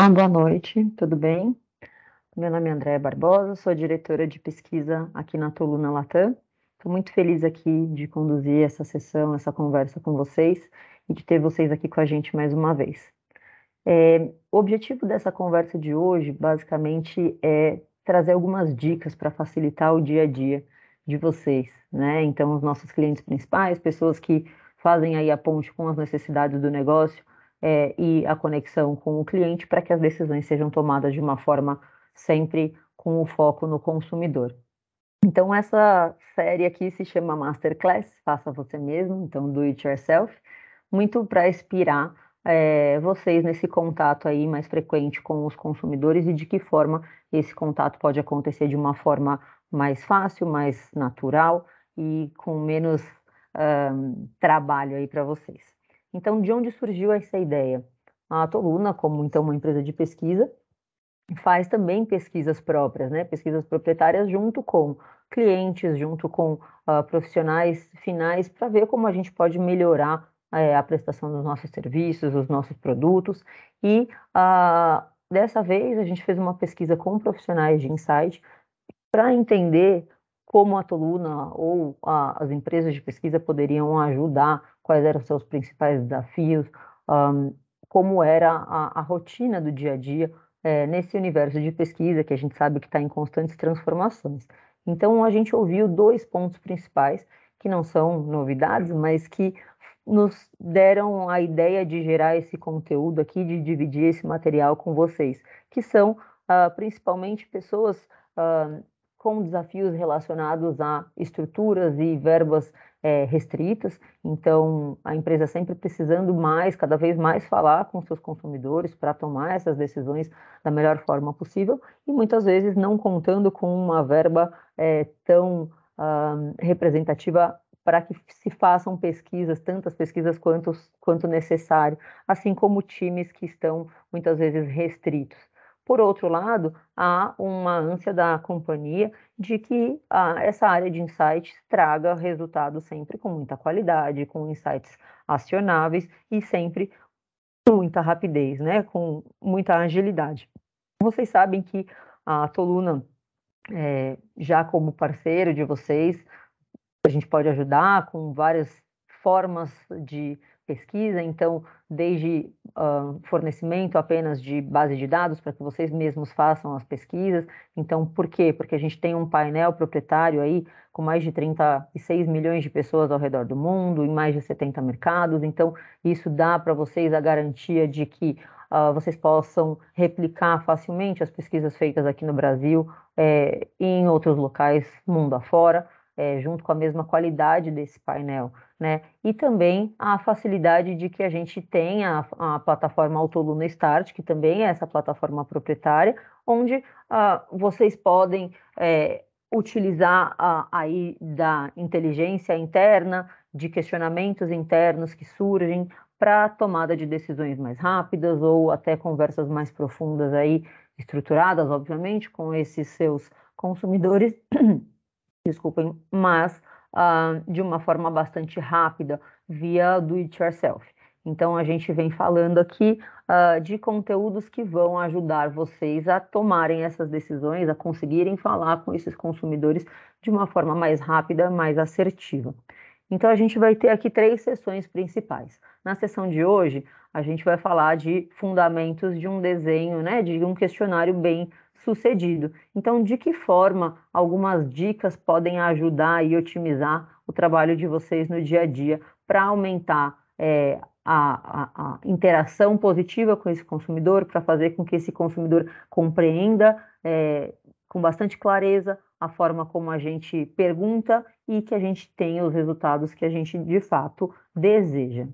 Olá, boa noite, tudo bem? Meu nome é Andréa Barbosa, sou diretora de pesquisa aqui na Toluna Latam. Estou muito feliz aqui de conduzir essa sessão, essa conversa com vocês e de ter vocês aqui com a gente mais uma vez. É, o objetivo dessa conversa de hoje, basicamente, é trazer algumas dicas para facilitar o dia a dia de vocês, né? Então, os nossos clientes principais, pessoas que fazem aí a ponte com as necessidades do negócio é, e a conexão com o cliente para que as decisões sejam tomadas de uma forma sempre com o foco no consumidor. Então, essa série aqui se chama Masterclass, Faça Você Mesmo, então Do It Yourself, muito para inspirar é, vocês nesse contato aí mais frequente com os consumidores e de que forma esse contato pode acontecer de uma forma mais fácil, mais natural e com menos um, trabalho aí para vocês. Então, de onde surgiu essa ideia? A Toluna, como então uma empresa de pesquisa, faz também pesquisas próprias, né? pesquisas proprietárias junto com clientes, junto com uh, profissionais finais, para ver como a gente pode melhorar uh, a prestação dos nossos serviços, dos nossos produtos. E uh, dessa vez a gente fez uma pesquisa com profissionais de insight para entender como a Toluna ou as empresas de pesquisa poderiam ajudar quais eram seus principais desafios, um, como era a, a, rotina do dia a dia é, nesse universo de pesquisa que a gente sabe que está em constantes transformações. Então, a gente ouviu dois pontos principais, que não são novidades, mas que nos deram a ideia de gerar esse conteúdo aqui, de dividir esse material com vocês, que são uh, principalmente pessoas uh, com desafios relacionados a estruturas e verbas é, restritas, então a empresa sempre precisando mais, cada vez mais falar com seus consumidores para tomar essas decisões da melhor forma possível e muitas vezes não contando com uma verba é, tão ah, representativa para que se façam pesquisas, tantas pesquisas quanto, quanto necessário, assim como times que estão muitas vezes restritos. Por outro lado, há uma ânsia da companhia de que ah, essa área de insights traga resultados sempre com muita qualidade, com insights acionáveis e sempre com muita rapidez, né? com muita agilidade. Vocês sabem que a Toluna, é, já como parceiro de vocês, a gente pode ajudar com várias formas de pesquisa, então, desde uh, fornecimento apenas de base de dados para que vocês mesmos façam as pesquisas. Então, por quê? Porque a gente tem um painel proprietário aí com mais de 36 milhões de pessoas ao redor do mundo, em mais de 70 mercados. Então, isso dá para vocês a garantia de que uh, vocês possam replicar facilmente as pesquisas feitas aqui no Brasil e eh, em outros locais, mundo afora é, junto com a mesma qualidade desse painel, né? E também a facilidade de que a gente tenha a, a plataforma Autoluna Start, que também é essa plataforma proprietária, onde uh, vocês podem é, utilizar aí da inteligência interna, de questionamentos internos que surgem para tomada de decisões mais rápidas ou até conversas mais profundas aí, estruturadas, obviamente, com esses seus consumidores desculpem, mas ah, de uma forma bastante rápida, via do it yourself. Então, a gente vem falando aqui uh, de conteúdos que vão ajudar vocês a tomarem essas decisões, a conseguirem falar com esses consumidores de uma forma mais rápida, mais assertiva. Então, a gente vai ter aqui três sessões principais. Na sessão de hoje, a gente vai falar de fundamentos de um desenho, né, de um questionário bem sucedido. Então, de que forma algumas dicas podem ajudar e otimizar o trabalho de vocês no dia a dia para aumentar é, a, a, a, interação positiva com esse consumidor, para fazer com que esse consumidor compreenda é, com bastante clareza a forma como a gente pergunta e que a gente tenha os resultados que a gente de fato deseja.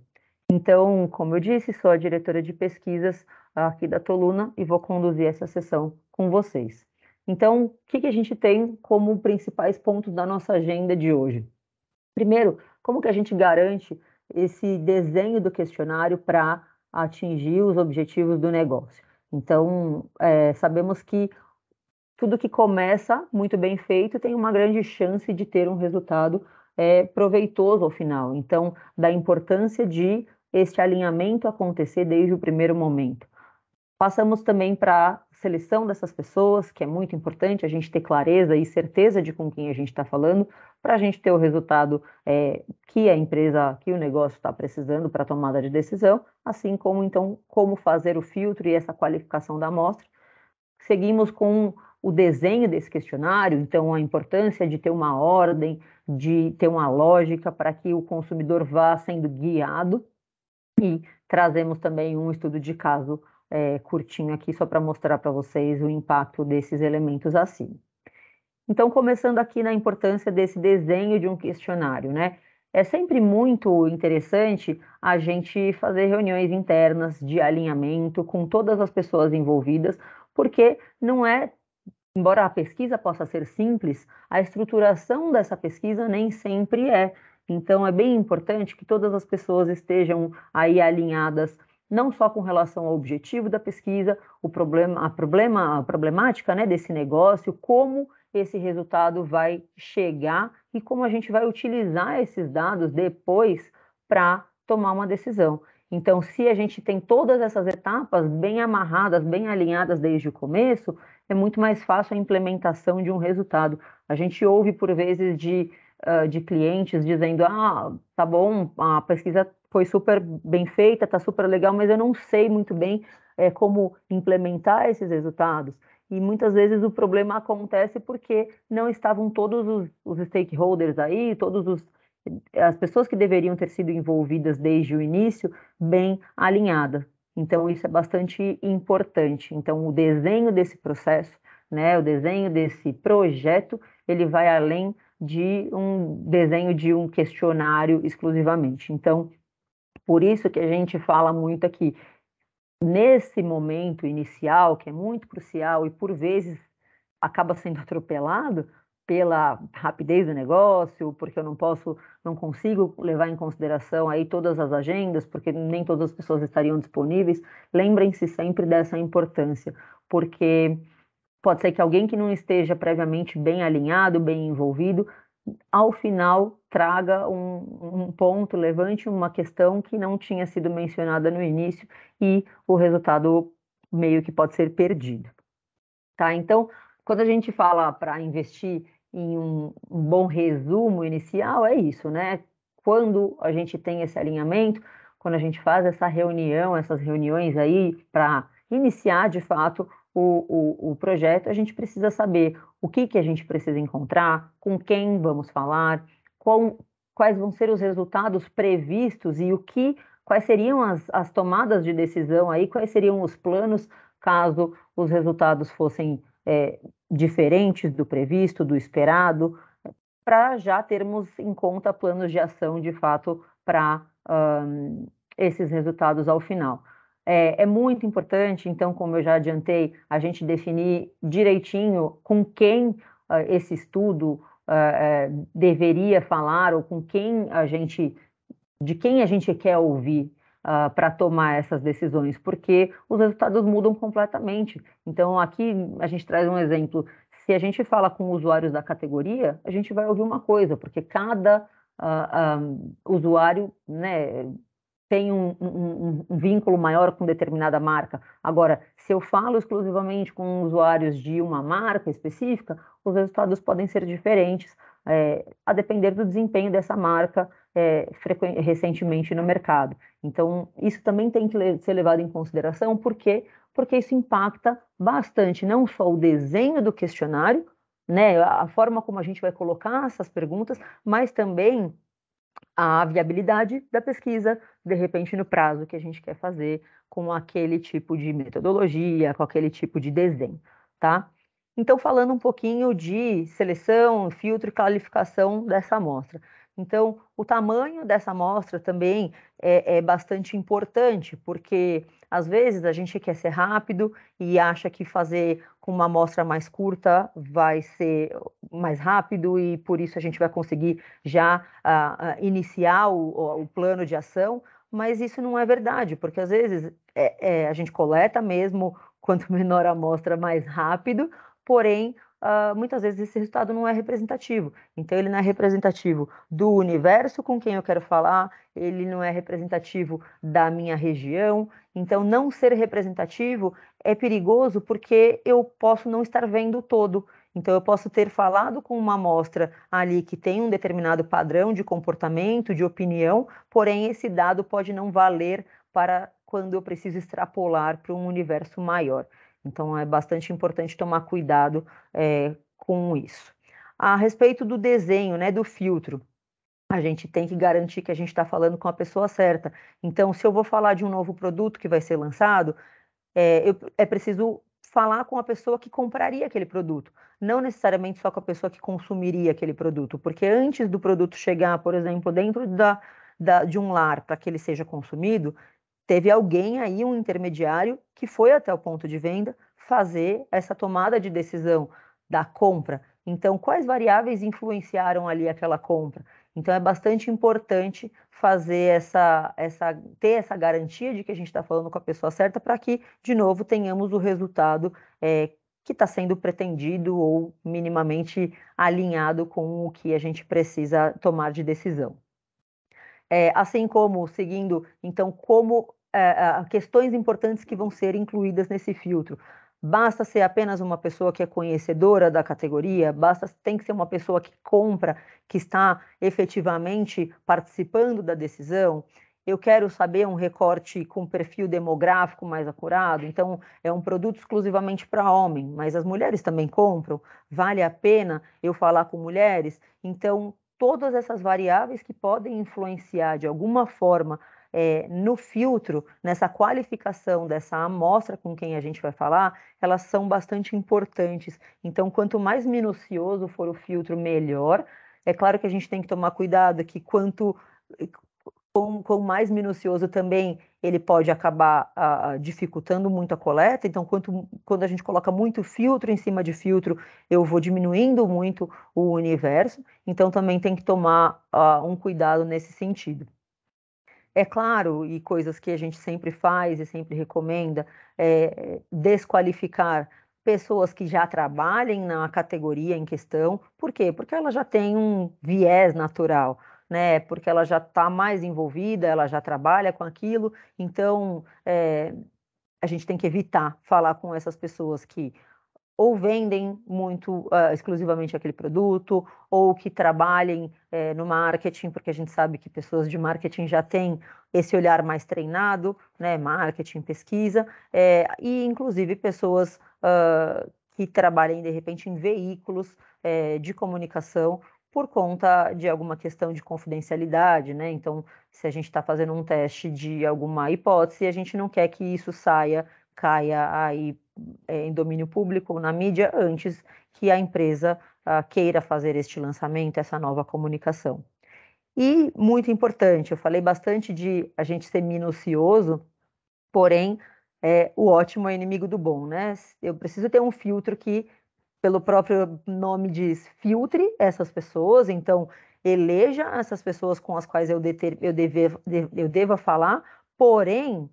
Então, como eu disse, sou a diretora de pesquisas aqui da Toluna e vou conduzir essa sessão com vocês. Então, o que, que a gente tem como principais pontos da nossa agenda de hoje? Primeiro, como que a gente garante esse desenho do questionário para atingir os objetivos do negócio? Então, é, sabemos que tudo que começa muito bem feito tem uma grande chance de ter um resultado é, proveitoso ao final. Então, da importância de este alinhamento acontecer desde o primeiro momento. Passamos também para seleção dessas pessoas, que é muito importante a gente ter clareza e certeza de com quem a gente está falando, para a gente ter o resultado é, que a empresa, que o negócio está precisando para tomada de decisão, assim como então como fazer o filtro e essa qualificação da amostra. Seguimos com o desenho desse questionário, então a importância de ter uma ordem, de ter uma lógica para que o consumidor vá sendo guiado e trazemos também um estudo de caso é, curtinho aqui só para mostrar para vocês o impacto desses elementos acima. Então, começando aqui na importância desse desenho de um questionário, né? É sempre muito interessante a gente fazer reuniões internas de alinhamento com todas as pessoas envolvidas, porque não é, embora a pesquisa possa ser simples, a estruturação dessa pesquisa nem sempre é. Então, é bem importante que todas as pessoas estejam aí alinhadas não só com relação ao objetivo da pesquisa, o problema, a, problema, a problemática né, desse negócio, como esse resultado vai chegar e como a gente vai utilizar esses dados depois para tomar uma decisão. Então, se a gente tem todas essas etapas bem amarradas, bem alinhadas desde o começo, é muito mais fácil a implementação de um resultado. A gente ouve por vezes de, ah, de clientes dizendo: ah, tá bom, a pesquisa foi super bem feita, está super legal, mas eu não sei muito bem é, como implementar esses resultados. E muitas vezes o problema acontece porque não estavam todos os, os stakeholders aí, todos os as pessoas que deveriam ter sido envolvidas desde o início bem alinhadas. Então isso é bastante importante. Então o desenho desse processo, né, o desenho desse projeto, ele vai além de um desenho de um questionário exclusivamente. Então, por isso que a gente fala muito aqui, nesse momento inicial, que é muito crucial e por vezes acaba sendo atropelado pela rapidez do negócio, porque eu não posso, não consigo levar em consideração aí todas as agendas, porque nem todas as pessoas estariam disponíveis. Lembrem-se sempre dessa importância, porque pode ser que alguém que não esteja previamente bem alinhado, bem envolvido, ao final traga um, um, ponto, levante uma questão que não tinha sido mencionada no início e o resultado meio que pode ser perdido. Tá? Então, quando a gente fala para investir em um, um bom resumo inicial, é isso, né? Quando a gente tem esse alinhamento, quando a gente faz essa reunião, essas reuniões aí para iniciar de fato o, o, o projeto, a gente precisa saber o que, que a gente precisa encontrar, com quem vamos falar, qual, quais vão ser os resultados previstos e o que, quais seriam as, as tomadas de decisão aí, quais seriam os planos caso os resultados fossem é, diferentes do previsto, do esperado, para já termos em conta planos de ação de fato para um, esses resultados ao final. É, é, muito importante, então, como eu já adiantei, a gente definir direitinho com quem uh, esse estudo uh, uh, deveria falar ou com quem a gente, de quem a gente quer ouvir. Ah, para tomar essas decisões, porque os resultados mudam completamente. Então, aqui a gente traz um exemplo. Se a gente fala com usuários da categoria, a gente vai ouvir uma coisa, porque cada Uh, usuário né, tem um, um, um, vínculo maior com determinada marca. Agora, se eu falo exclusivamente com usuários de uma marca específica, os resultados podem ser diferentes, é, a depender do desempenho dessa marca é, recentemente no mercado. Então, isso também tem que ser levado em consideração, por quê? Porque isso impacta bastante não só o desenho do questionário, né, a forma como a gente vai colocar essas perguntas, mas também a viabilidade da pesquisa, de repente, no prazo que a gente quer fazer, com aquele tipo de metodologia, com aquele tipo de desenho, tá? Então, falando um pouquinho de seleção, filtro e qualificação dessa amostra. Então, o tamanho dessa amostra também é, é, bastante importante, porque às vezes a gente quer ser rápido e acha que fazer com uma amostra mais curta vai ser mais rápido e por isso a gente vai conseguir já ah, ah, iniciar o, o, plano de ação, mas isso não é verdade, porque às vezes é, é, a gente coleta mesmo quanto menor a amostra, mais rápido, porém uh, muitas vezes esse resultado não é representativo. Então, ele não é representativo do universo com quem eu quero falar, ele não é representativo da minha região. Então, não ser representativo é perigoso porque eu posso não estar vendo o todo. Então, eu posso ter falado com uma amostra ali que tem um determinado padrão de comportamento, de opinião, porém, esse dado pode não valer para quando eu preciso extrapolar para um universo maior. Então, é bastante importante tomar cuidado é, com isso. A respeito do desenho, né, do filtro, a gente tem que garantir que a gente está falando com a pessoa certa. Então, se eu vou falar de um novo produto que vai ser lançado, é, eu, é preciso falar com a pessoa que compraria aquele produto, não necessariamente só com a pessoa que consumiria aquele produto, porque antes do produto chegar, por exemplo, dentro da, da de um lar para que ele seja consumido, teve alguém aí, um intermediário, que foi até o ponto de venda fazer essa tomada de decisão da compra. Então, quais variáveis influenciaram ali aquela compra? Então, é bastante importante fazer essa, essa ter essa garantia de que a gente está falando com a pessoa certa para que, de novo, tenhamos o resultado é, que está sendo pretendido ou minimamente alinhado com o que a gente precisa tomar de decisão. É, assim como seguindo, então, como é, é, questões importantes que vão ser incluídas nesse filtro. Basta ser apenas uma pessoa que é conhecedora da categoria, basta tem que ser uma pessoa que compra, que está efetivamente participando da decisão. Eu quero saber um recorte com perfil demográfico mais acurado, então é um produto exclusivamente para homem, mas as mulheres também compram. Vale a pena eu falar com mulheres? Então, todas essas variáveis que podem influenciar de alguma forma é, no filtro, nessa qualificação dessa amostra com quem a gente vai falar, elas são bastante importantes. Então, quanto mais minucioso for o filtro, melhor. É claro que a gente tem que tomar cuidado que quanto com, com mais minucioso também ele pode acabar dificultando muito a coleta. Então, quanto, quando a gente coloca muito filtro em cima de filtro, eu vou diminuindo muito o universo. Então, também tem que tomar ah, um cuidado nesse sentido. É claro, e coisas que a gente sempre faz e sempre recomenda, é, é desqualificar pessoas que já trabalhem na categoria em questão. Por quê? Porque ela já tem um viés natural, né? Porque ela já está mais envolvida, ela já trabalha com aquilo. Então, é, a gente tem que evitar falar com essas pessoas que ou vendem muito uh, exclusivamente aquele produto, ou que trabalhem eh, no marketing, porque a gente sabe que pessoas de marketing já têm esse olhar mais treinado, né, marketing, pesquisa, eh, e inclusive pessoas uh, que trabalhem de repente em veículos eh, de comunicação por conta de alguma questão de confidencialidade, né? Então, se a gente está fazendo um teste de alguma hipótese, a gente não quer que isso saia, caia aí é, em domínio público ou na mídia antes que a empresa ah, queira fazer este lançamento, essa nova comunicação. E muito importante, eu falei bastante de a gente ser minucioso, porém é, o ótimo é inimigo do bom, né? Eu preciso ter um filtro que, pelo próprio nome diz, filtre essas pessoas, então eleja essas pessoas com as quais eu, deter, eu, deve, eu deva falar, porém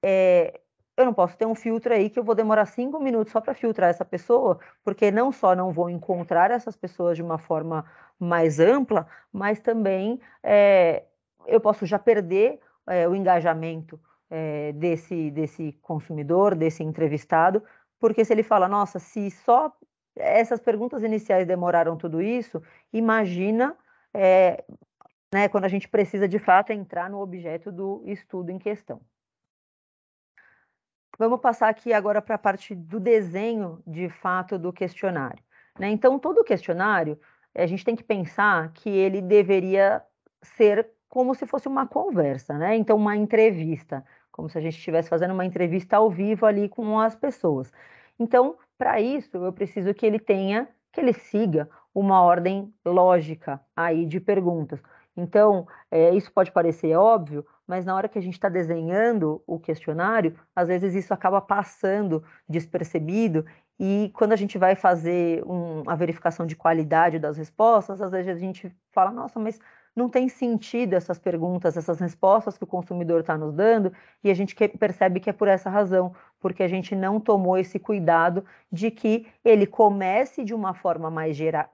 é, eu não posso ter um filtro aí que eu vou demorar cinco minutos só para filtrar essa pessoa, porque não só não vou encontrar essas pessoas de uma forma mais ampla, mas também é, eu posso já perder é, o engajamento é, desse, desse consumidor, desse entrevistado, porque se ele fala, nossa, se só essas perguntas iniciais demoraram tudo isso, imagina é, né, quando a gente precisa de fato entrar no objeto do estudo em questão. Vamos passar aqui agora para a parte do desenho de fato do questionário. Né? Então, todo questionário, a gente tem que pensar que ele deveria ser como se fosse uma conversa, né? Então, uma entrevista, como se a gente estivesse fazendo uma entrevista ao vivo ali com as pessoas. Então, para isso, eu preciso que ele tenha, que ele siga uma ordem lógica aí de perguntas. Então, é, isso pode parecer óbvio, mas na hora que a gente está desenhando o questionário, às vezes isso acaba passando despercebido. E quando a gente vai fazer um, a verificação de qualidade das respostas, às vezes a gente fala, nossa, mas não tem sentido essas perguntas, essas respostas que o consumidor está nos dando, e a gente percebe que é por essa razão, porque a gente não tomou esse cuidado de que ele comece de uma forma mais gera,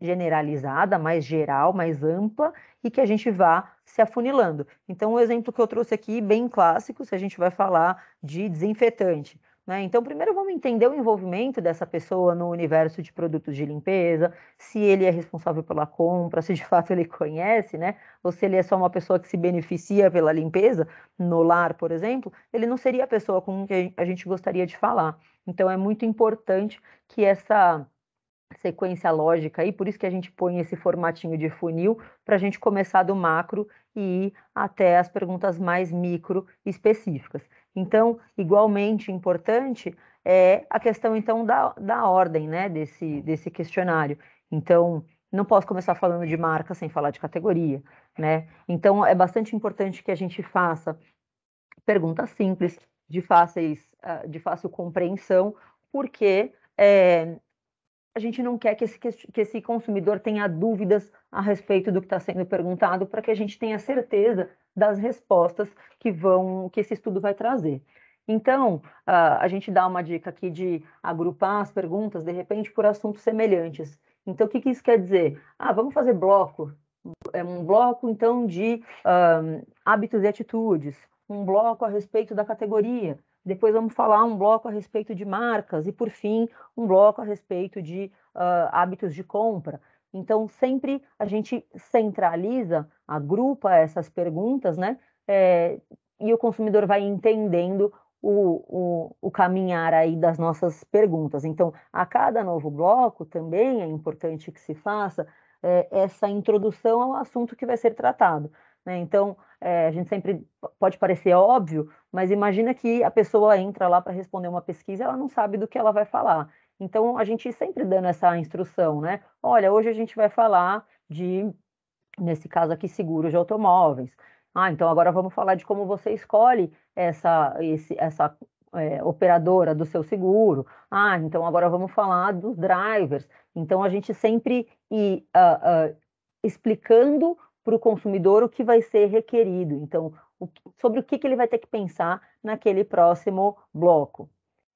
generalizada, mais geral, mais ampla e que a gente vá se afunilando. Então, o exemplo que eu trouxe aqui, bem clássico, se a gente vai falar de desinfetante. Né? Então, primeiro vamos entender o envolvimento dessa pessoa no universo de produtos de limpeza, se ele é responsável pela compra, se de fato ele conhece, né? ou se ele é só uma pessoa que se beneficia pela limpeza, no lar, por exemplo, ele não seria a pessoa com quem a gente gostaria de falar. Então, é muito importante que essa sequência lógica aí, por isso que a gente põe esse formatinho de funil para a gente começar do macro e ir até as perguntas mais micro específicas. Então, igualmente importante é a questão, então, da, da ordem, né, desse, desse questionário. Então, não posso começar falando de marca sem falar de categoria, né? Então, é bastante importante que a gente faça perguntas simples, de, fáceis, ah, de fácil compreensão, porque é, a gente não quer que esse, que esse consumidor tenha dúvidas a respeito do que está sendo perguntado, para que a gente tenha certeza das respostas que vão que esse estudo vai trazer. Então, a gente dá uma dica aqui de agrupar as perguntas, de repente, por assuntos semelhantes. Então, o que, isso quer dizer? Ah, vamos fazer bloco. É um bloco, então, de um, hábitos e atitudes, um bloco a respeito da categoria, depois vamos falar um bloco a respeito de marcas e, por fim, um bloco a respeito de uh, hábitos de compra. Então, sempre a gente centraliza, agrupa essas perguntas, né? É, e o consumidor vai entendendo o, o, o, caminhar aí das nossas perguntas. Então, a cada novo bloco também é importante que se faça é, essa introdução ao assunto que vai ser tratado. Né? Então, é, a gente sempre pode parecer óbvio, mas imagina que a pessoa entra lá para responder uma pesquisa, ela não sabe do que ela vai falar. Então, a gente sempre dando essa instrução, né? Olha, hoje a gente vai falar de, nesse caso aqui, seguros de automóveis. Ah, então agora vamos falar de como você escolhe essa, esse, essa é, operadora do seu seguro. Ah, então agora vamos falar dos drivers. Então, a gente sempre ir uh, uh, explicando para o consumidor o que vai ser requerido. Então, o sobre o que, que ele vai ter que pensar naquele próximo bloco.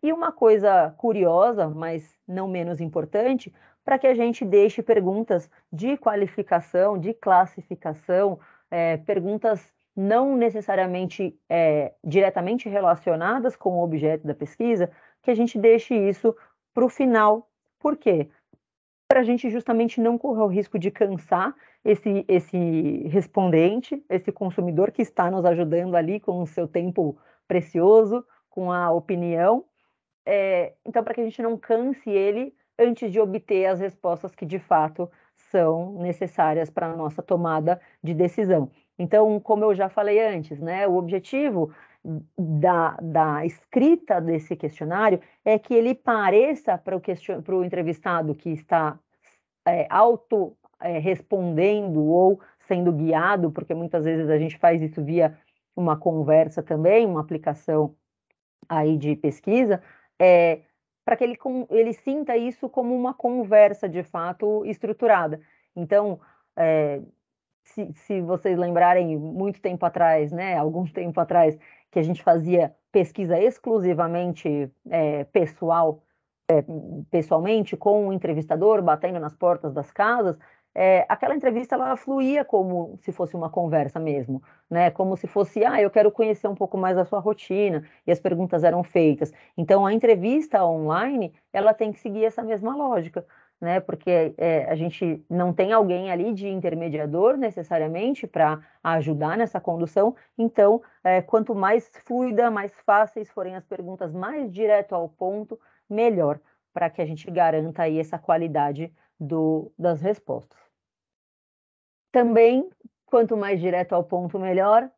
E uma coisa curiosa, mas não menos importante, para que a gente deixe perguntas de qualificação, de classificação, é, perguntas não necessariamente é, diretamente relacionadas com o objeto da pesquisa, que a gente deixe isso para o final. Por quê? Para a gente justamente não correr o risco de cansar esse, esse respondente, esse consumidor que está nos ajudando ali com o seu tempo precioso, com a opinião, é, então, para que a gente não canse ele antes de obter as respostas que de fato são necessárias para a nossa tomada de decisão. Então, como eu já falei antes, né, o objetivo da, da escrita desse questionário é que ele pareça para o question... entrevistado que está é, auto é, respondendo ou sendo guiado, porque muitas vezes a gente faz isso via uma conversa também, uma aplicação aí de pesquisa, é, para que ele, ele sinta isso como uma conversa de fato estruturada. Então, é, se, se, vocês lembrarem, muito tempo atrás, né, algum tempo atrás, que a gente fazia pesquisa exclusivamente é, pessoal, é, pessoalmente, com o um entrevistador, batendo nas portas das casas, é, aquela entrevista ela fluía como se fosse uma conversa mesmo, né? Como se fosse, ah, eu quero conhecer um pouco mais a sua rotina, e as perguntas eram feitas. Então, a entrevista online, ela tem que seguir essa mesma lógica, né? Porque é, a gente não tem alguém ali de intermediador necessariamente para ajudar nessa condução. Então, é, quanto mais fluida, mais fáceis forem as perguntas, mais direto ao ponto, melhor, para que a gente garanta aí essa qualidade do, das respostas. Também, quanto mais direto ao ponto, melhor,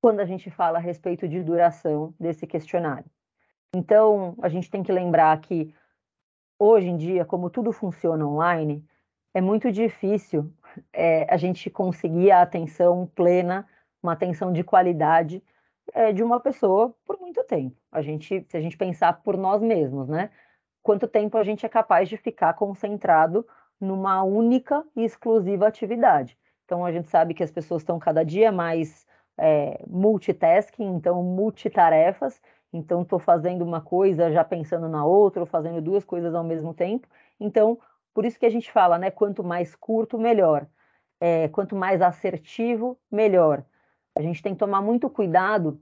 quando a gente fala a respeito de duração desse questionário. Então, a gente tem que lembrar que, hoje em dia, como tudo funciona online, é muito difícil é, a gente conseguir a atenção plena, uma atenção de qualidade é, de uma pessoa por muito tempo. A gente, se a gente pensar por nós mesmos, né? Quanto tempo a gente é capaz de ficar concentrado numa única e exclusiva atividade. Então, a gente sabe que as pessoas estão cada dia mais é, multitasking, então, multitarefas. Então, estou fazendo uma coisa já pensando na outra, ou fazendo duas coisas ao mesmo tempo. Então, por isso que a gente fala, né? Quanto mais curto, melhor. É, quanto mais assertivo, melhor. A gente tem que tomar muito cuidado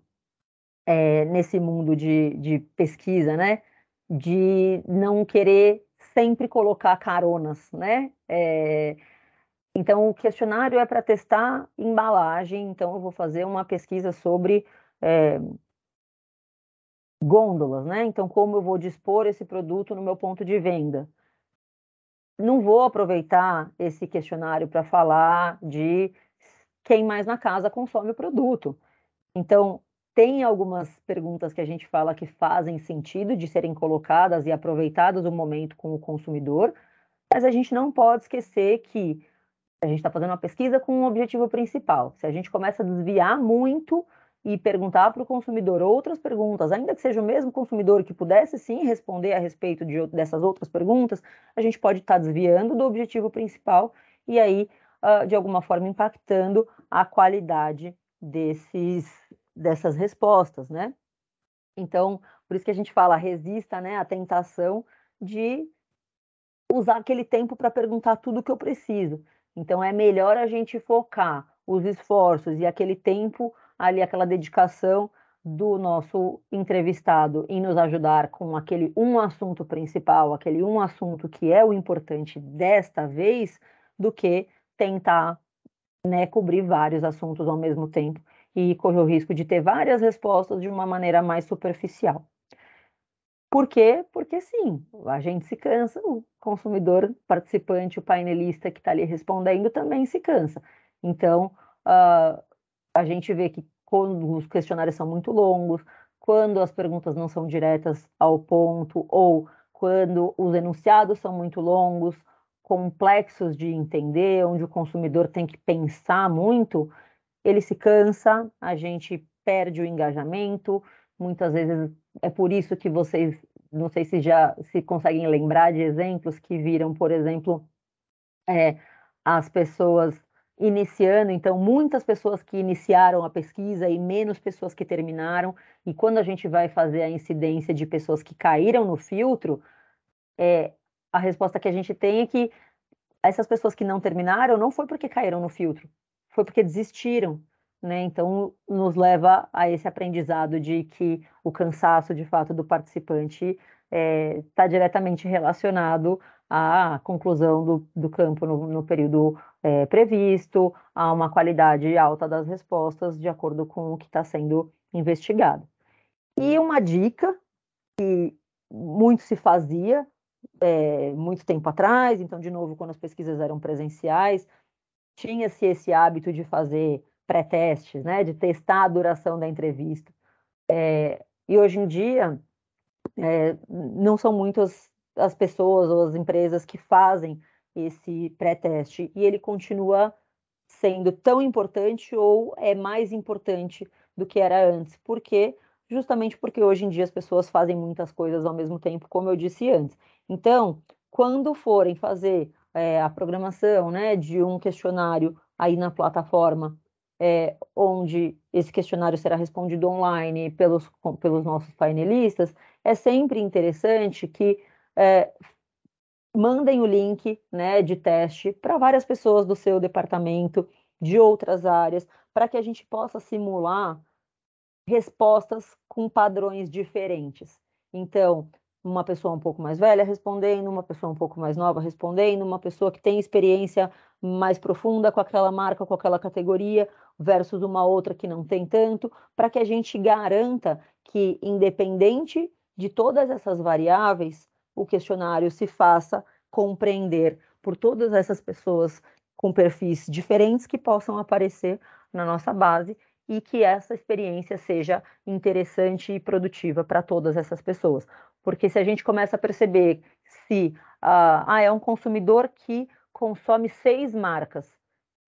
é, nesse mundo de, de pesquisa, né? De não querer sempre colocar caronas, né? É, então, o questionário é para testar embalagem. Então, eu vou fazer uma pesquisa sobre é, gôndolas, né? Então, como eu vou dispor esse produto no meu ponto de venda? Não vou aproveitar esse questionário para falar de quem mais na casa consome o produto. Então, tem algumas perguntas que a gente fala que fazem sentido de serem colocadas e aproveitadas o momento com o consumidor, mas a gente não pode esquecer que a gente está fazendo uma pesquisa com um objetivo principal. Se a gente começa a desviar muito e perguntar para o consumidor outras perguntas, ainda que seja o mesmo consumidor que pudesse sim responder a respeito de, dessas outras perguntas, a gente pode estar tá desviando do objetivo principal e aí, uh, de alguma forma, impactando a qualidade desses dessas respostas, né? Então, por isso que a gente fala, resista né, à tentação de usar aquele tempo para perguntar tudo o que eu preciso. Então, é melhor a gente focar os esforços e aquele tempo ali, aquela dedicação do nosso entrevistado em nos ajudar com aquele um assunto principal, aquele um assunto que é o importante desta vez, do que tentar né, cobrir vários assuntos ao mesmo tempo e corre o risco de ter várias respostas de uma maneira mais superficial. Por quê? Porque sim, a gente se cansa, o consumidor, participante, o painelista que está ali respondendo também se cansa. Então, uh, a gente vê que quando os questionários são muito longos, quando as perguntas não são diretas ao ponto, ou quando os enunciados são muito longos, complexos de entender, onde o consumidor tem que pensar muito, ele se cansa, a gente perde o engajamento, muitas vezes é por isso que vocês, não sei se já se conseguem lembrar de exemplos que viram, por exemplo, é, as pessoas iniciando, então muitas pessoas que iniciaram a pesquisa e menos pessoas que terminaram, e quando a gente vai fazer a incidência de pessoas que caíram no filtro, é, a resposta que a gente tem é que essas pessoas que não terminaram não foi porque caíram no filtro, foi porque desistiram. Né? Então, nos leva a esse aprendizado de que o cansaço, de fato, do participante está é, tá diretamente relacionado à conclusão do, do campo no, no período é, previsto, a uma qualidade alta das respostas, de acordo com o que está sendo investigado. E uma dica que muito se fazia é, muito tempo atrás, então, de novo, quando as pesquisas eram presenciais, tinha-se esse hábito de fazer pré-testes, né, de testar a duração da entrevista. É, e hoje em dia, é, não são muitas as pessoas ou as empresas que fazem esse pré-teste, e ele continua sendo tão importante ou é mais importante do que era antes, porque justamente porque hoje em dia as pessoas fazem muitas coisas ao mesmo tempo, como eu disse antes. Então, quando forem fazer é, a programação né, de um questionário aí na plataforma, é, onde esse questionário será respondido online pelos, pelos nossos painelistas, é sempre interessante que é, mandem o link né, de teste para várias pessoas do seu departamento, de outras áreas, para que a gente possa simular respostas com padrões diferentes. Então, uma pessoa um pouco mais velha respondendo, uma pessoa um pouco mais nova respondendo, uma pessoa que tem experiência mais profunda com aquela marca, com aquela categoria, versus uma outra que não tem tanto, para que a gente garanta que, independente de todas essas variáveis, o questionário se faça compreender por todas essas pessoas com perfis diferentes que possam aparecer na nossa base e que essa experiência seja interessante e produtiva para todas essas pessoas. Porque se a gente começa a perceber se uh, ah, é um consumidor que consome seis marcas,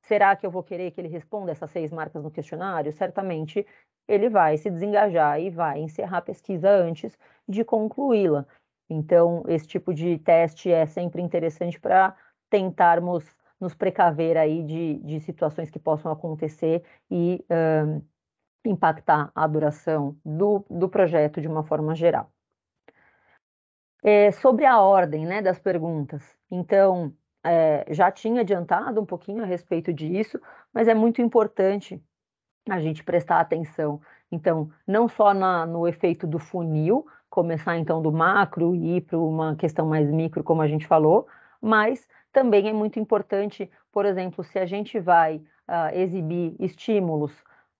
será que eu vou querer que ele responda essas seis marcas no questionário? Certamente ele vai se desengajar e vai encerrar a pesquisa antes de concluí-la. Então, esse tipo de teste é sempre interessante para tentarmos nos precaver aí de, de situações que possam acontecer e ah, impactar a duração do, do projeto de uma forma geral é, sobre a ordem né, das perguntas. Então, é, já tinha adiantado um pouquinho a respeito disso, mas é muito importante a gente prestar atenção. Então, não só na, no efeito do funil, começar então do macro e ir para uma questão mais micro, como a gente falou, mas também é muito importante, por exemplo, se a gente vai uh, exibir estímulos,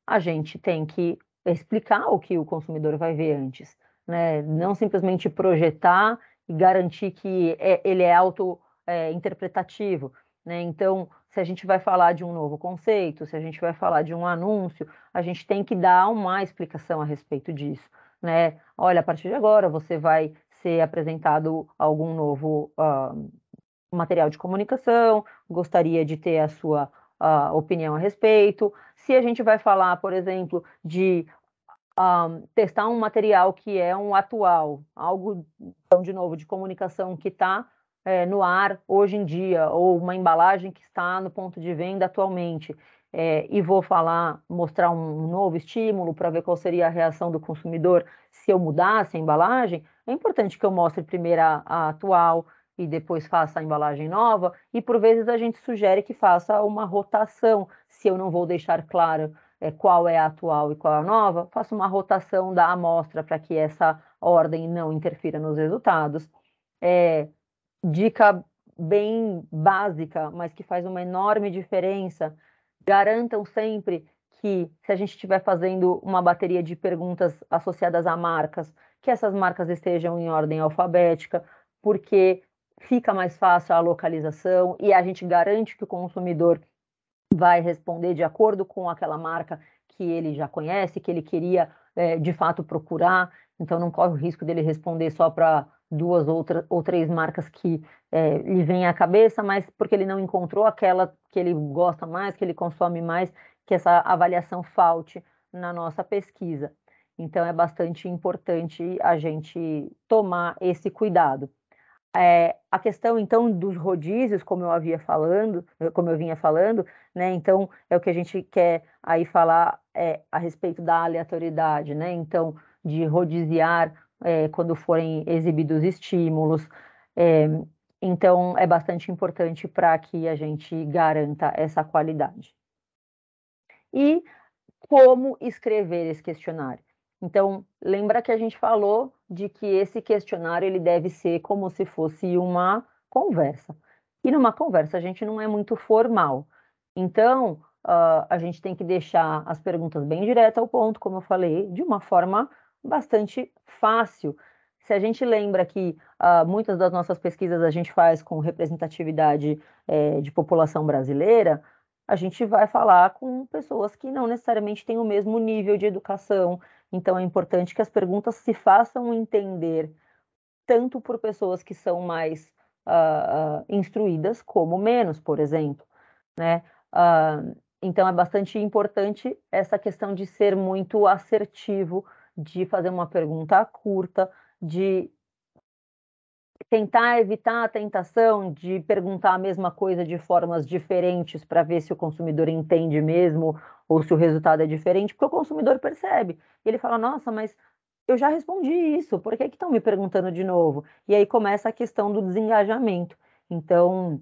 a gente tem que explicar o que o consumidor vai ver antes né? Não simplesmente projetar e garantir que é, ele é auto-interpretativo, é, né? Então, se a gente vai falar de um novo conceito, se a gente vai falar de um anúncio, a gente tem que dar uma explicação a respeito disso, né? Olha, a partir de agora você vai ser apresentado algum novo uh, material de comunicação, gostaria de ter a sua uh, opinião a respeito. Se a gente vai falar, por exemplo, de um, testar um material que é um atual, algo, então, de novo, de comunicação que está é, no ar hoje em dia, ou uma embalagem que está no ponto de venda atualmente, é, e vou falar, mostrar um novo estímulo para ver qual seria a reação do consumidor se eu mudasse a embalagem, é importante que eu mostre primeiro a, a atual e depois faça a embalagem nova, e por vezes a gente sugere que faça uma rotação, se eu não vou deixar claro é, qual é a atual e qual é a nova, faça uma rotação da amostra para que essa ordem não interfira nos resultados. É, dica bem básica, mas que faz uma enorme diferença. Garantam sempre que, se a gente estiver fazendo uma bateria de perguntas associadas a marcas, que essas marcas estejam em ordem alfabética, porque fica mais fácil a localização e a gente garante que o consumidor vai responder de acordo com aquela marca que ele já conhece, que ele queria é, de fato procurar. Então não corre o risco dele responder só para duas outras ou três marcas que é, lhe vêm à cabeça, mas porque ele não encontrou aquela que ele gosta mais, que ele consome mais, que essa avaliação falte na nossa pesquisa. Então é bastante importante a gente tomar esse cuidado. É, a questão então dos rodízios, como eu havia falando, eh, como eu vinha falando, né? Então é o que a gente quer aí falar é, a respeito da aleatoriedade, né? Então de rodiziar é, quando forem exibidos estímulos. É, então é bastante importante para que a gente garanta essa qualidade. E como escrever esse questionário? Então, lembra que a gente falou de que esse questionário ele deve ser como se fosse uma conversa. E numa conversa a gente não é muito formal. Então, uh, a gente tem que deixar as perguntas bem diretas ao ponto, como eu falei, de uma forma bastante fácil. Se a gente lembra que uh, muitas das nossas pesquisas a gente faz com representatividade eh, de população brasileira, a gente vai falar com pessoas que não necessariamente têm o mesmo nível de educação, então é importante que as perguntas se façam entender tanto por pessoas que são mais uh, instruídas como menos, por exemplo, né? Uh, então é bastante importante essa questão de ser muito assertivo, de fazer uma pergunta curta, de tentar evitar a tentação de perguntar a mesma coisa de formas diferentes para ver se o consumidor entende mesmo ou se o resultado é diferente, porque o consumidor percebe. Ele fala: "Nossa, mas eu já respondi isso, por que é estão me perguntando de novo?" E aí começa a questão do desengajamento. Então,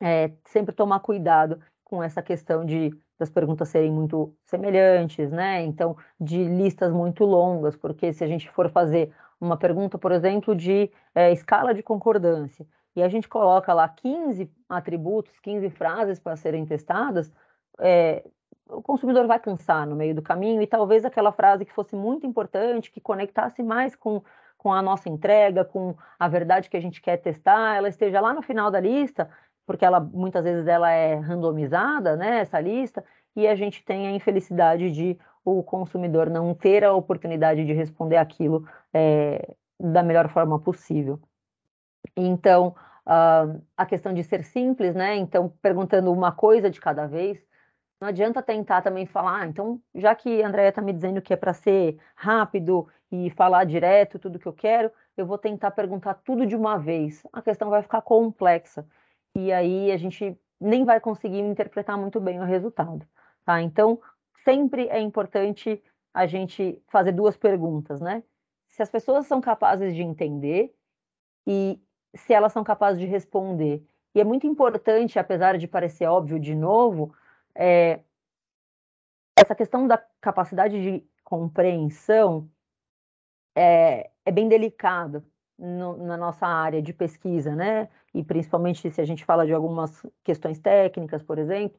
é, sempre tomar cuidado com essa questão de das perguntas serem muito semelhantes, né? Então, de listas muito longas, porque se a gente for fazer uma pergunta, por exemplo, de é, escala de concordância, e a gente coloca lá 15 atributos, 15 frases para serem testadas, é, o consumidor vai cansar no meio do caminho e talvez aquela frase que fosse muito importante, que conectasse mais com, com a nossa entrega, com a verdade que a gente quer testar, ela esteja lá no final da lista porque ela muitas vezes ela é randomizada, né, essa lista, e a gente tem a infelicidade de o consumidor não ter a oportunidade de responder aquilo é, da melhor forma possível. Então, uh, a questão de ser simples, né? Então, perguntando uma coisa de cada vez, não adianta tentar também falar, ah, então, já que a Andrea está me dizendo que é para ser rápido e falar direto tudo que eu quero, eu vou tentar perguntar tudo de uma vez. A questão vai ficar complexa e aí a gente nem vai conseguir interpretar muito bem o resultado, tá? Então, sempre é importante a gente fazer duas perguntas, né? Se as pessoas são capazes de entender e se elas são capazes de responder. E é muito importante, apesar de parecer óbvio de novo, é, essa questão da capacidade de compreensão é, é bem delicada, no, na nossa área de pesquisa, né? E principalmente se a gente fala de algumas questões técnicas, por exemplo,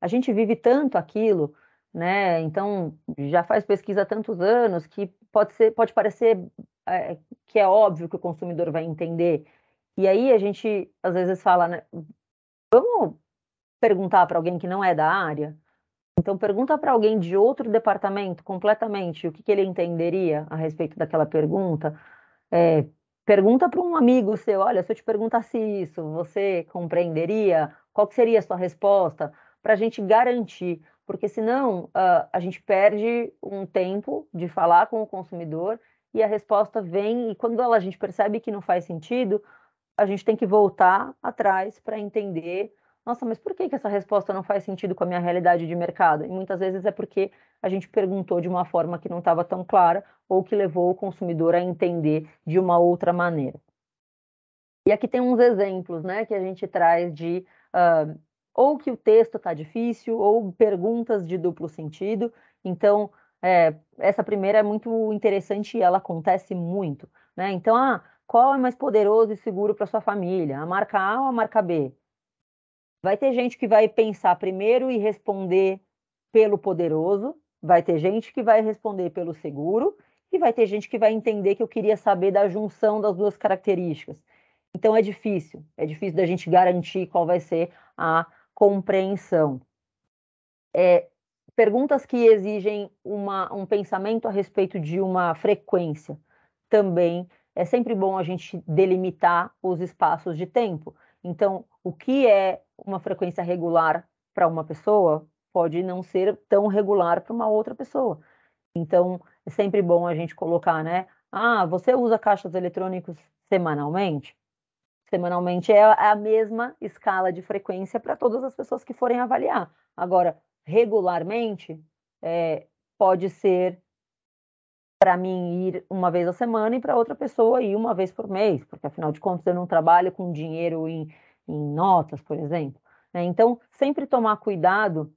a gente vive tanto aquilo, né? Então já faz pesquisa há tantos anos que pode ser, pode parecer é, que é óbvio que o consumidor vai entender. E aí a gente às vezes fala, né? Vamos perguntar para alguém que não é da área. Então pergunta para alguém de outro departamento completamente o que, que ele entenderia a respeito daquela pergunta. É, pergunta para um amigo seu, olha, se eu te perguntasse isso, você compreenderia? Qual seria a sua resposta? Para a gente garantir, porque senão uh, a gente perde um tempo de falar com o consumidor e a resposta vem, e quando ela, a gente percebe que não faz sentido, a gente tem que voltar atrás para entender nossa, mas por que, que essa resposta não faz sentido com a minha realidade de mercado? E muitas vezes é porque a gente perguntou de uma forma que não estava tão clara ou que levou o consumidor a entender de uma outra maneira. E aqui tem uns exemplos né, que a gente traz de uh, ou que o texto está difícil, ou perguntas de duplo sentido. Então, é, essa primeira é muito interessante e ela acontece muito. Né? Então, ah, qual é mais poderoso e seguro para sua família? A marca A ou a marca B? Vai ter gente que vai pensar primeiro e responder pelo poderoso, vai ter gente que vai responder pelo seguro, e vai ter gente que vai entender que eu queria saber da junção das duas características. Então é difícil, é difícil da gente garantir qual vai ser a compreensão. É, perguntas que exigem uma, um pensamento a respeito de uma frequência também é sempre bom a gente delimitar os espaços de tempo. Então, o que é uma frequência regular para uma pessoa pode não ser tão regular para uma outra pessoa. Então, é sempre bom a gente colocar, né? Ah, você usa caixas eletrônicos semanalmente? Semanalmente é a é mesma escala de frequência para todas as pessoas que forem avaliar. Agora, regularmente, é, pode ser para mim ir uma vez a semana e para outra pessoa ir uma vez por mês, porque afinal de contas eu não trabalho com dinheiro em em notas, por exemplo. Né? Então, sempre tomar cuidado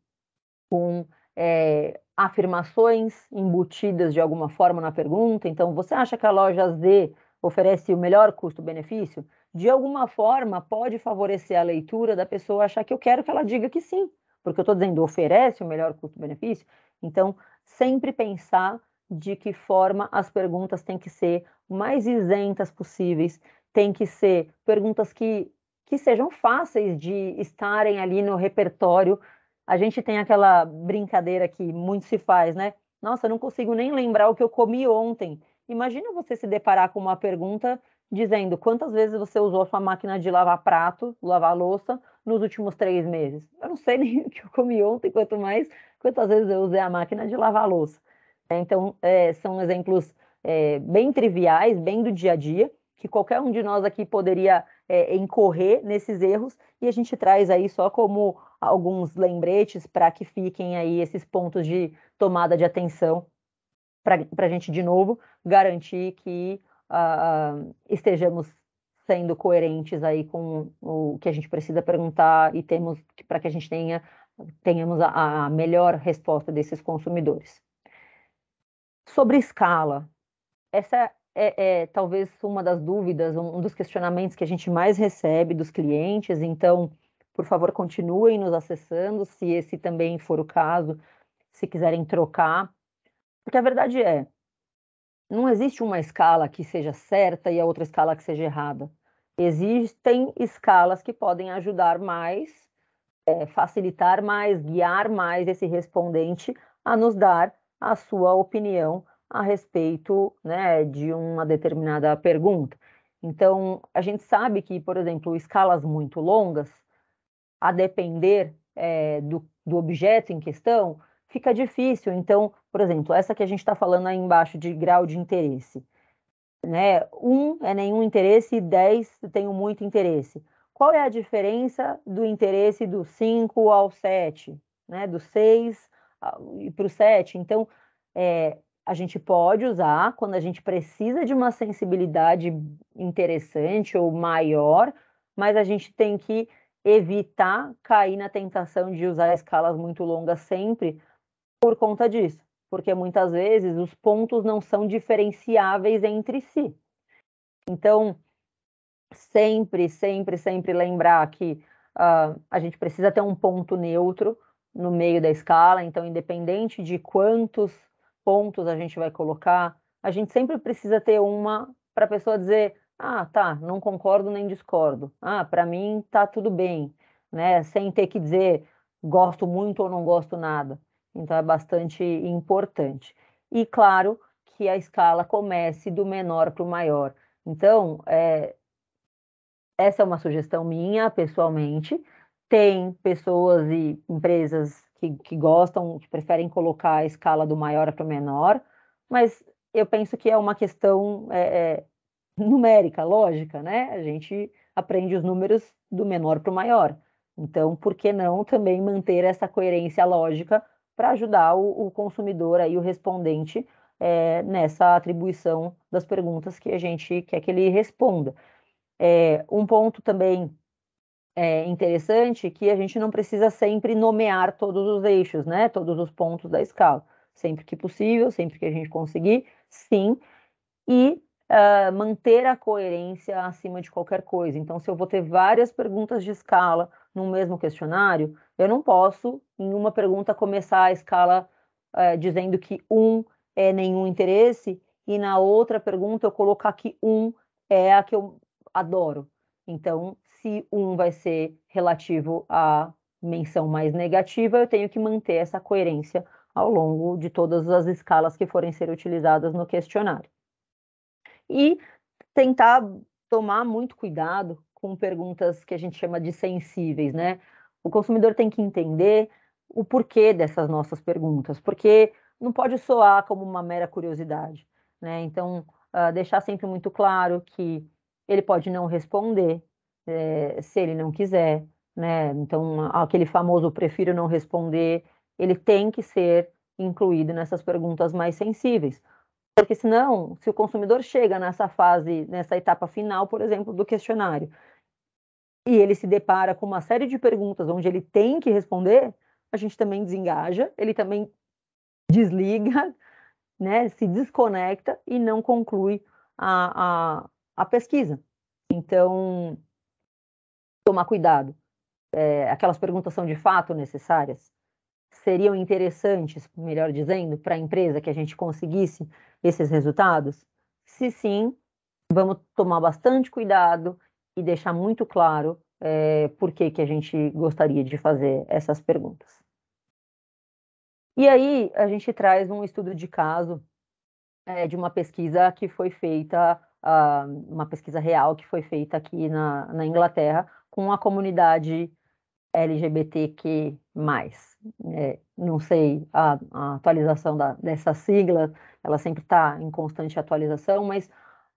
com é, afirmações embutidas de alguma forma na pergunta. Então, você acha que a loja Z oferece o melhor custo-benefício? De alguma forma, pode favorecer a leitura da pessoa achar que eu quero que ela diga que sim, porque eu estou dizendo oferece o melhor custo-benefício. Então, sempre pensar de que forma as perguntas têm que ser mais isentas possíveis, tem que ser perguntas que que sejam fáceis de estarem ali no repertório. A gente tem aquela brincadeira que muito se faz, né? Nossa, não consigo nem lembrar o que eu comi ontem. Imagina você se deparar com uma pergunta dizendo quantas vezes você usou a sua máquina de lavar prato, lavar louça, nos últimos três meses. Eu não sei nem o que eu comi ontem, quanto mais quantas vezes eu usei a máquina de lavar louça. É, então, é, são exemplos é, bem triviais, bem do dia a dia, que qualquer um de nós aqui poderia é, incorrer nesses erros, e a gente traz aí só como alguns lembretes para que fiquem aí esses pontos de tomada de atenção para a gente, de novo, garantir que uh, estejamos sendo coerentes aí com o que a gente precisa perguntar e temos para que a gente tenha tenhamos a, a, melhor resposta desses consumidores. Sobre escala, essa é, é, talvez uma das dúvidas, um dos questionamentos que a gente mais recebe dos clientes, então, por favor, continuem nos acessando, se esse também for o caso, se quiserem trocar. Porque a verdade é, não existe uma escala que seja certa e a outra escala que seja errada. Existem escalas que podem ajudar mais, é, facilitar mais, guiar mais esse respondente a nos dar a sua opinião a respeito né, de uma determinada pergunta. Então, a gente sabe que, por exemplo, escalas muito longas, a depender é, do, do objeto em questão, fica difícil. Então, por exemplo, essa que a gente está falando aí embaixo de grau de interesse. Né? Um é nenhum interesse e 10 tenho muito interesse. Qual é a diferença do interesse do 5 ao 7? Né? Do 6 para o 7? Então, é, a gente pode usar quando a gente precisa de uma sensibilidade interessante ou maior, mas a gente tem que evitar cair na tentação de usar escalas muito longas sempre por conta disso, porque muitas vezes os pontos não são diferenciáveis entre si. Então, sempre, sempre, sempre lembrar que uh, a gente precisa ter um ponto neutro no meio da escala, então, independente de quantos pontos a gente vai colocar. A gente sempre precisa ter uma para a pessoa dizer: ah, tá, não concordo nem discordo. Ah, para mim tá tudo bem, né? Sem ter que dizer gosto muito ou não gosto nada. Então é bastante importante. E claro que a escala comece do menor para o maior. Então, é, essa é uma sugestão minha, pessoalmente. Tem pessoas e empresas que, que gostam, que preferem colocar a escala do maior para o menor, mas eu penso que é uma questão é, é, numérica, lógica, né? A gente aprende os números do menor para o maior. Então, por que não também manter essa coerência lógica para ajudar o, o, consumidor aí, o respondente, é, nessa atribuição das perguntas que a gente quer que ele responda. É, um ponto também é, interessante que a gente não precisa sempre nomear todos os eixos, né? Todos os pontos da escala. Sempre que possível, sempre que a gente conseguir, sim. E uh, manter a coerência acima de qualquer coisa. Então, se eu vou ter várias perguntas de escala no mesmo questionário, eu não posso, em uma pergunta, começar a escala uh, dizendo que um é nenhum interesse e na outra pergunta eu colocar que um é a que eu adoro. Então, se um vai ser relativo à menção mais negativa, eu tenho que manter essa coerência ao longo de todas as escalas que forem ser utilizadas no questionário. E tentar tomar muito cuidado com perguntas que a gente chama de sensíveis, né? O consumidor tem que entender o porquê dessas nossas perguntas, porque não pode soar como uma mera curiosidade, né? Então, uh, deixar sempre muito claro que ele pode não responder, eh, se ele não quiser, né? Então, aquele famoso prefiro não responder, ele tem que ser incluído nessas perguntas mais sensíveis. Porque senão, se o consumidor chega nessa fase, nessa etapa final, por exemplo, do questionário, e ele se depara com uma série de perguntas onde ele tem que responder, a gente também desengaja, ele também desliga, né, se desconecta e não conclui a, a, a pesquisa. Então, tomar cuidado. É, aquelas perguntas são de fato necessárias? Seriam interessantes, melhor dizendo, para a empresa que a gente conseguisse esses resultados? Se sim, vamos tomar bastante cuidado e deixar muito claro é, por que, que a gente gostaria de fazer essas perguntas. E aí a gente traz um estudo de caso é, de uma pesquisa que foi feita, uh, uma pesquisa real que foi feita aqui na, na Inglaterra, com a comunidade LGBTQ+. É, não sei a, a atualização da, dessa sigla, ela sempre está em constante atualização, mas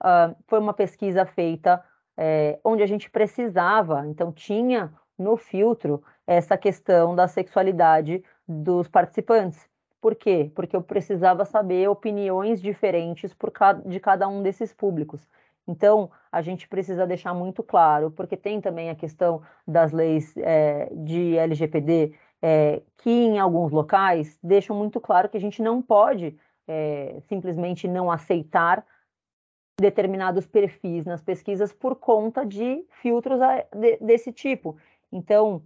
uh, foi uma pesquisa feita é, onde a gente precisava, então tinha no filtro essa questão da sexualidade dos participantes. Por quê? Porque eu precisava saber opiniões diferentes por de cada um desses públicos. Então, a gente precisa deixar muito claro, porque tem também a questão das leis é, de LGPD, é, eh, que em alguns locais deixam muito claro que a gente não pode é, simplesmente não aceitar determinados perfis nas pesquisas por conta de filtros desse tipo. Então,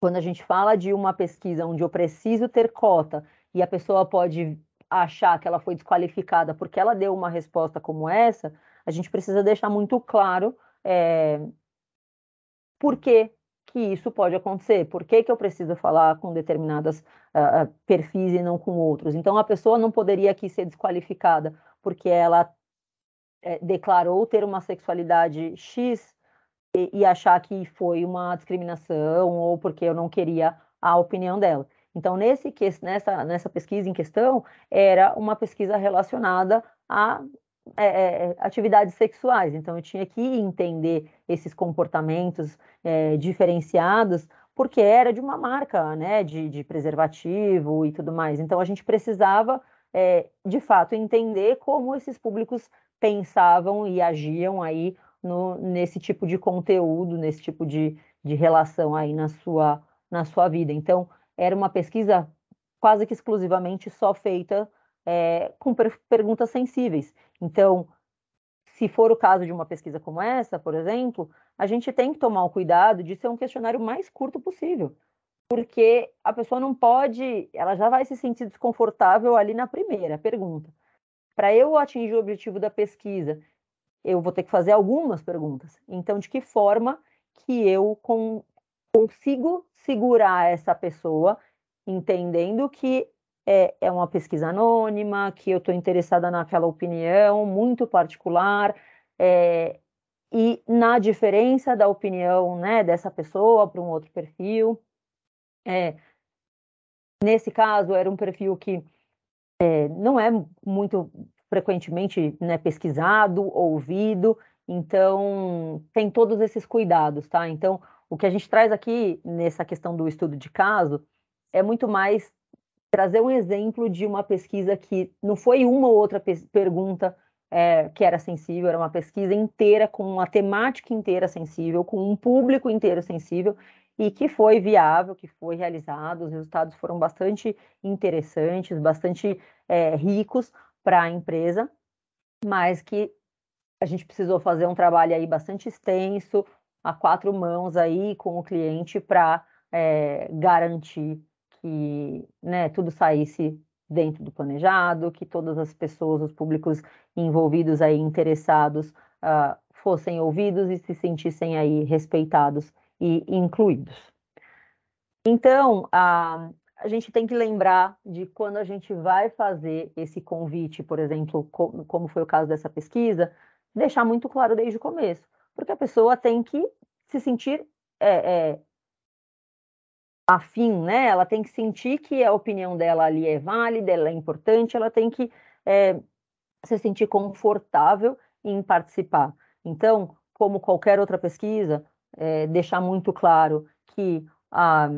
quando a gente fala de uma pesquisa onde eu preciso ter cota e a pessoa pode achar que ela foi desqualificada porque ela deu uma resposta como essa, a gente precisa deixar muito claro é, por que, que isso pode acontecer, por que, que eu preciso falar com determinadas uh, perfis e não com outros. Então, a pessoa não poderia aqui ser desqualificada porque ela é, declarou ter uma sexualidade X e, e achar que foi uma discriminação ou porque eu não queria a opinião dela. Então, nesse, nessa, nessa pesquisa em questão, era uma pesquisa relacionada a é, é, é, atividades sexuais. Então, eu tinha que entender esses comportamentos é, diferenciados, porque era de uma marca, né, de, de preservativo e tudo mais. Então, a gente precisava, é, de fato, entender como esses públicos pensavam e agiam aí no, nesse tipo de conteúdo, nesse tipo de, de relação aí na sua, na sua vida. Então, era uma pesquisa quase que exclusivamente só feita é, com per perguntas sensíveis. Então, se for o caso de uma pesquisa como essa, por exemplo, a gente tem que tomar o cuidado de ser um questionário mais curto possível, porque a pessoa não pode, ela já vai se sentir desconfortável ali na primeira pergunta. Para eu atingir o objetivo da pesquisa, eu vou ter que fazer algumas perguntas. Então, de que forma que eu com, consigo segurar essa pessoa, entendendo que é, é uma pesquisa anônima, que eu estou interessada naquela opinião muito particular, é, e na diferença da opinião né, dessa pessoa para um outro perfil. É, nesse caso, era um perfil que é, não é muito frequentemente né, pesquisado, ouvido, então tem todos esses cuidados, tá? Então, o que a gente traz aqui nessa questão do estudo de caso é muito mais trazer um exemplo de uma pesquisa que não foi uma ou outra pergunta é, que era sensível, era uma pesquisa inteira, com uma temática inteira sensível, com um público inteiro sensível, e que foi viável, que foi realizado, os resultados foram bastante interessantes, bastante é, ricos para a empresa, mas que a gente precisou fazer um trabalho aí bastante extenso, a quatro mãos aí com o cliente para é, garantir que né, tudo saísse dentro do planejado, que todas as pessoas, os públicos envolvidos aí, interessados, uh, fossem ouvidos e se sentissem aí respeitados e incluídos. Então, a gente tem que lembrar de quando a gente vai fazer esse convite, por exemplo, co como foi o caso dessa pesquisa, deixar muito claro desde o começo, porque a pessoa tem que se sentir é, é, afim, né? Ela tem que sentir que a opinião dela ali é válida, ela é importante, ela tem que é, se sentir confortável em participar. Então, como qualquer outra pesquisa, é, deixar muito claro que a,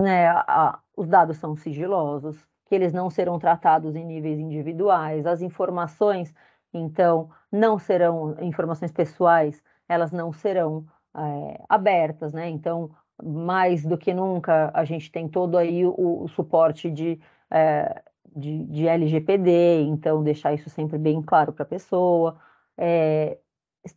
né, a, os dados são sigilosos, que eles não serão tratados em níveis individuais, as informações, então, não serão informações pessoais, elas não serão é, abertas, né? Então, mais do que nunca, a gente tem todo aí o, o suporte de, é, de, de, LGPD, então deixar isso sempre bem claro para a pessoa. É,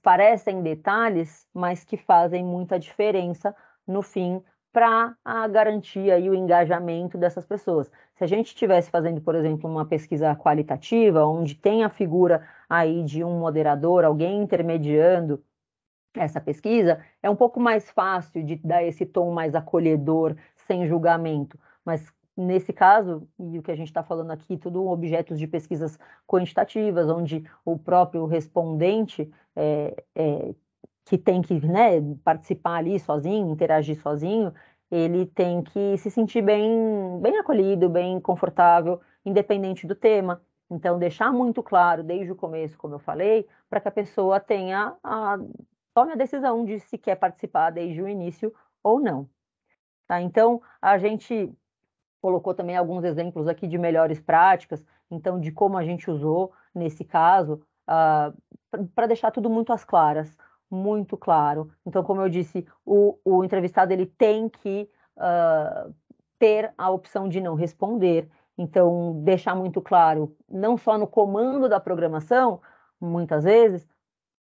parecem detalhes, mas que fazem muita diferença no fim para a garantia e o engajamento dessas pessoas. Se a gente estivesse fazendo, por exemplo, uma pesquisa qualitativa, onde tem a figura aí de um moderador, alguém intermediando essa pesquisa, é um pouco mais fácil de dar esse tom mais acolhedor, sem julgamento. Mas nesse caso, e o que a gente está falando aqui, tudo objetos de pesquisas quantitativas, onde o próprio respondente é, é, que tem que né, participar ali sozinho, interagir sozinho, ele tem que se sentir bem, bem acolhido, bem confortável, independente do tema. Então, deixar muito claro desde o começo, como eu falei, para que a pessoa tenha a tome a decisão de se quer participar desde o início ou não. Tá? Então, a gente colocou também alguns exemplos aqui de melhores práticas, então, de como a gente usou nesse caso, uh, ah, para deixar tudo muito às claras, muito claro. Então, como eu disse, o, o entrevistado ele tem que uh, ter a opção de não responder. Então, deixar muito claro, não só no comando da programação, muitas vezes,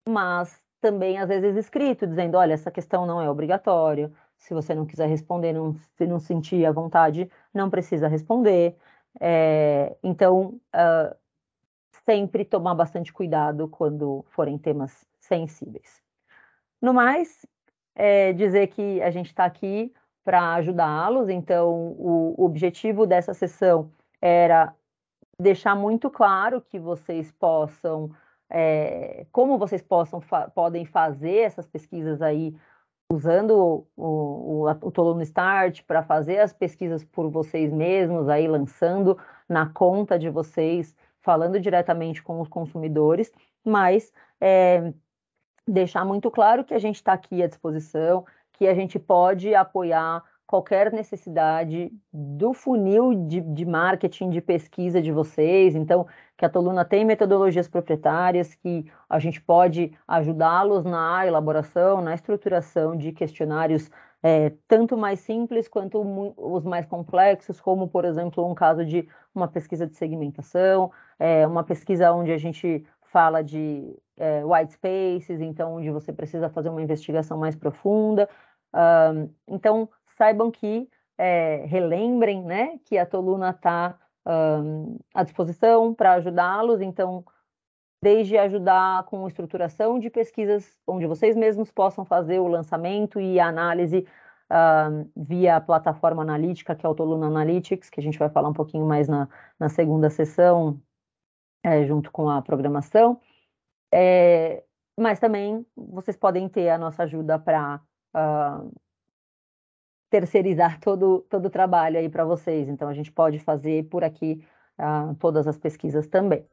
mas também, às vezes, escrito, dizendo: olha, essa questão não é obrigatória, se você não quiser responder, não, se não sentir a vontade, não precisa responder. É, então, uh, sempre tomar bastante cuidado quando forem temas sensíveis. No mais, é dizer que a gente está aqui para ajudá-los, então, o, o objetivo dessa sessão era deixar muito claro que vocês possam é, como vocês possam, fa podem fazer essas pesquisas aí usando o, o, o Tolono Start para fazer as pesquisas por vocês mesmos, aí lançando na conta de vocês, falando diretamente com os consumidores, mas é, deixar muito claro que a gente está aqui à disposição, que a gente pode apoiar qualquer necessidade do funil de, de, marketing, de pesquisa de vocês. Então, que a Toluna tem metodologias proprietárias que a gente pode ajudá-los na elaboração, na estruturação de questionários é, tanto mais simples quanto os mais complexos, como, por exemplo, um caso de uma pesquisa de segmentação, é, uma pesquisa onde a gente fala de é, white spaces, então onde você precisa fazer uma investigação mais profunda. Um, então, saibam que é, relembrem né, que a Toluna está um, à disposição para ajudá-los. Então, desde ajudar com estruturação de pesquisas, onde vocês mesmos possam fazer o lançamento e a análise via a plataforma analítica, que é o Toluna Analytics, que a gente vai falar um pouquinho mais na, na segunda sessão, é, junto com a programação. É, mas também vocês podem ter a nossa ajuda para uh, terceirizar todo, todo o trabalho aí para vocês. Então, a gente pode fazer por aqui uh, todas as pesquisas também.